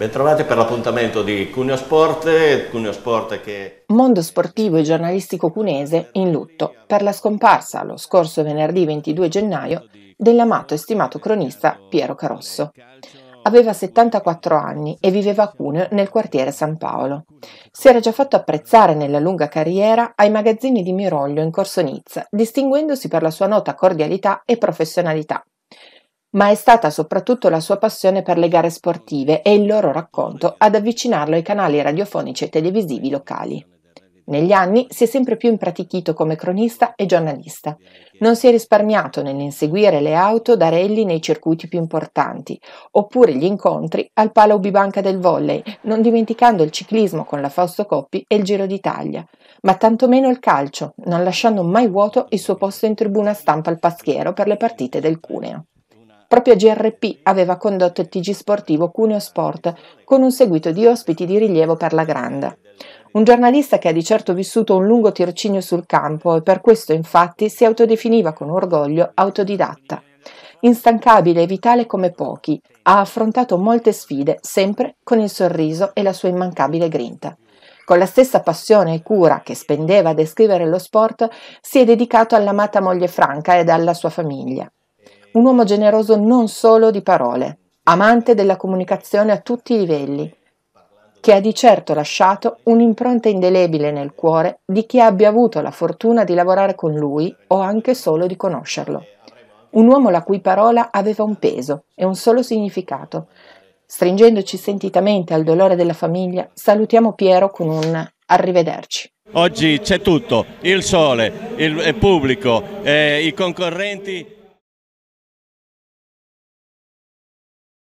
Bentrovati per l'appuntamento di Cuneo Sport, Cuneo Sport che... Mondo sportivo e giornalistico cunese in lutto per la scomparsa lo scorso venerdì 22 gennaio dell'amato e stimato cronista Piero Carosso. Aveva 74 anni e viveva a Cuneo nel quartiere San Paolo. Si era già fatto apprezzare nella lunga carriera ai magazzini di Miroglio in Corso Nizza, distinguendosi per la sua nota cordialità e professionalità ma è stata soprattutto la sua passione per le gare sportive e il loro racconto ad avvicinarlo ai canali radiofonici e televisivi locali. Negli anni si è sempre più impratichito come cronista e giornalista. Non si è risparmiato nell'inseguire le auto da rally nei circuiti più importanti, oppure gli incontri al Palo Ubibanca del Volley, non dimenticando il ciclismo con la Fausto Coppi e il Giro d'Italia, ma tantomeno il calcio, non lasciando mai vuoto il suo posto in tribuna stampa al Paschiero per le partite del Cuneo. Proprio GRP aveva condotto il TG sportivo Cuneo Sport con un seguito di ospiti di rilievo per la Granda. Un giornalista che ha di certo vissuto un lungo tirocinio sul campo e per questo infatti si autodefiniva con orgoglio autodidatta. Instancabile e vitale come pochi, ha affrontato molte sfide sempre con il sorriso e la sua immancabile grinta. Con la stessa passione e cura che spendeva a descrivere lo sport, si è dedicato all'amata moglie Franca ed alla sua famiglia. Eh, un uomo generoso non solo di parole, amante della comunicazione a tutti i livelli, che ha di certo lasciato un'impronta indelebile nel cuore di chi abbia avuto la fortuna di lavorare con lui o anche solo di conoscerlo. Un uomo la cui parola aveva un peso e un solo significato. Stringendoci sentitamente al dolore della famiglia, salutiamo Piero con un arrivederci. Oggi c'è tutto, il sole, il pubblico, eh, i concorrenti.